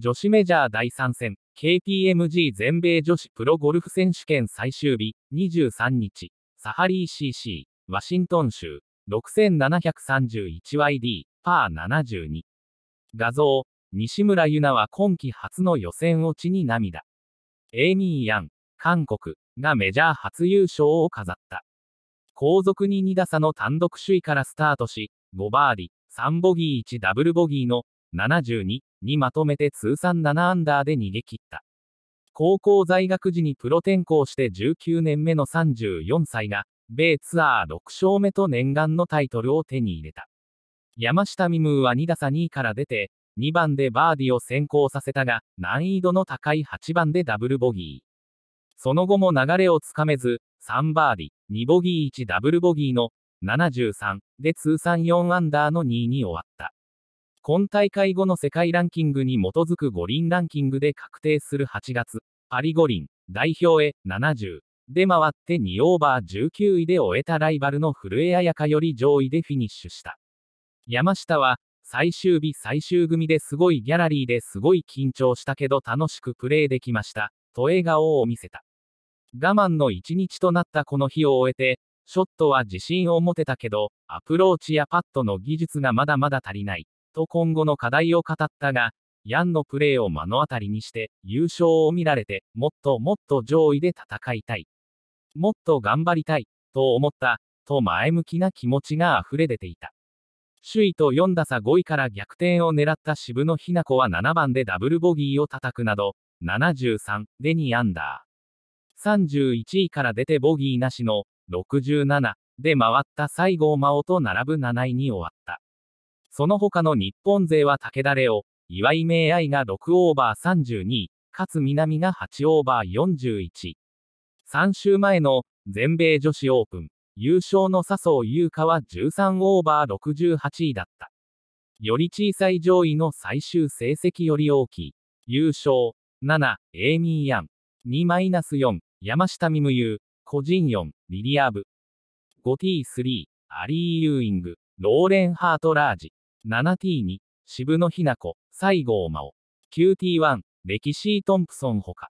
女子メジャー第3戦、KPMG 全米女子プロゴルフ選手権最終日、23日、サハリー CC、ワシントン州、6731YD、パー72。画像、西村優菜は今季初の予選落ちに涙。エイミー・ヤン、韓国がメジャー初優勝を飾った。後続に2打差の単独首位からスタートし、5バーディ、3ボギー1ダブルボギーの72にまとめて通算7アンダーで逃げ切った。高校在学時にプロ転向して19年目の34歳が、米ツアー6勝目と念願のタイトルを手に入れた。山下美夢は2打差2位から出て、2番でバーディを先行させたが、難易度の高い8番でダブルボギー。その後も流れをつかめず、3バーディ、2ボギー1ダブルボギーの73で通算4アンダーの2位に終わった。今大会後の世界ランキングに基づく五輪ランキングで確定する8月、パリ五輪、代表へ70で回って2オーバー19位で終えたライバルの古江彩佳より上位でフィニッシュした。山下は、最終日最終組ですごいギャラリーですごい緊張したけど楽しくプレーできました、と笑顔を見せた。我慢の一日となったこの日を終えて、ショットは自信を持てたけど、アプローチやパットの技術がまだまだ足りない。と今後の課題を語ったが、ヤンのプレーを目の当たりにして優勝を見られて、もっともっと上位で戦いたい。もっと頑張りたい、と思った、と前向きな気持ちが溢れ出ていた。首位と4打差5位から逆転を狙った渋野日向子は7番でダブルボギーを叩くなど、73で2アンダー。31位から出てボギーなしの67で回った西郷真央と並ぶ7位に終わった。その他の日本勢は武田レオ、岩井明愛が6オーバー32、勝南が8オーバー41。3週前の全米女子オープン、優勝の笹生優香は13オーバー68位だった。より小さい上位の最終成績より大きい。優勝、7、エイミー・ヤン。2-4、山下美夢有、個人4、リリアブ。5T3、アリー・ユーイング、ローレン・ハート・ラージ。7t に、渋野日向子、西郷真央、QT1、歴史トンプソンほか。